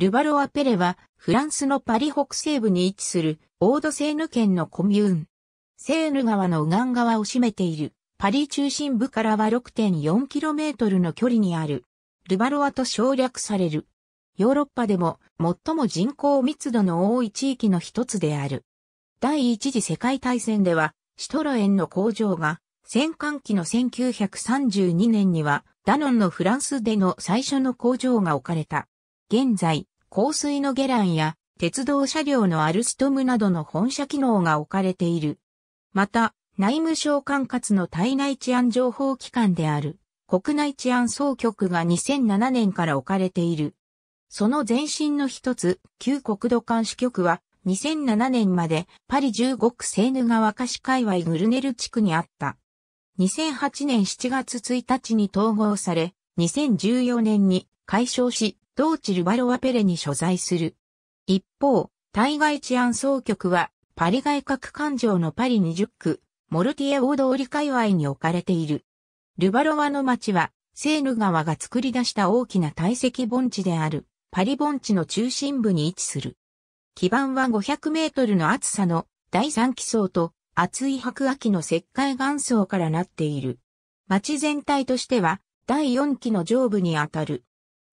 ルバロア・ペレは、フランスのパリ北西部に位置する、オードセーヌ県のコミューン。セーヌ川の右岸側を占めている、パリ中心部からは 6.4km の距離にある、ルバロアと省略される。ヨーロッパでも最も人口密度の多い地域の一つである。第一次世界大戦では、シトロエンの工場が、戦艦機の1932年には、ダノンのフランスでの最初の工場が置かれた。現在、香水のゲランや鉄道車両のアルストムなどの本社機能が置かれている。また、内務省管轄の体内治安情報機関である国内治安総局が2007年から置かれている。その前身の一つ、旧国土監視局は2007年までパリ十五区セーヌ川菓子界隈グルネル地区にあった。2008年7月1日に統合され、2014年に解消し、同地ルバロワペレに所在する。一方、対外治安総局は、パリ外郭環状のパリ20区、モルティエ大通り界隈に置かれている。ルバロワの町は、セーヌ川が作り出した大きな堆積盆地である、パリ盆地の中心部に位置する。基盤は500メートルの厚さの第三基層と厚い白亜紀の石灰岩層からなっている。町全体としては第4期の上部にあたる。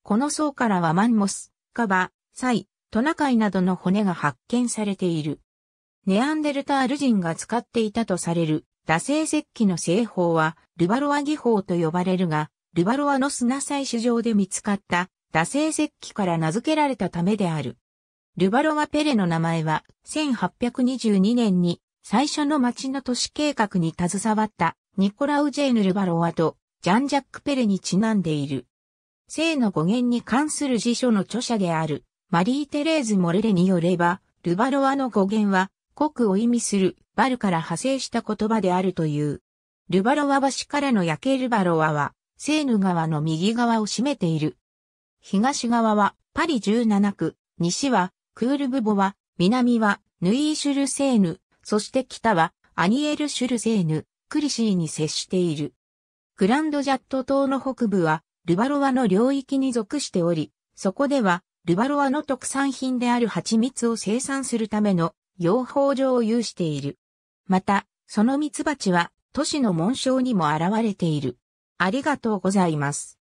この層からはマンモス、カバ、サイ、トナカイなどの骨が発見されている。ネアンデルタール人が使っていたとされる、打製石器の製法は、ルバロア技法と呼ばれるが、ルバロアの砂採取場で見つかった、打製石器から名付けられたためである。ルバロワペレの名前は、1822年に、最初の町の都市計画に携わった、ニコラウ・ジェーヌ・ルバロワと、ジャン・ジャック・ペレにちなんでいる。性の語源に関する辞書の著者である、マリー・テレーズ・モレレによれば、ルバロアの語源は、国を意味する、バルから派生した言葉であるという。ルバロア橋からの夜景ルバロアは、セーヌ川の右側を占めている。東側は、パリ17区、西は、クールブボワ、南は、ヌイーシュルセーヌ、そして北は、アニエルシュルセーヌ、クリシーに接している。グランドジャット島の北部は、ルバロワの領域に属しており、そこでは、ルバロワの特産品である蜂蜜を生産するための養蜂場を有している。また、その蜜蜂は都市の紋章にも現れている。ありがとうございます。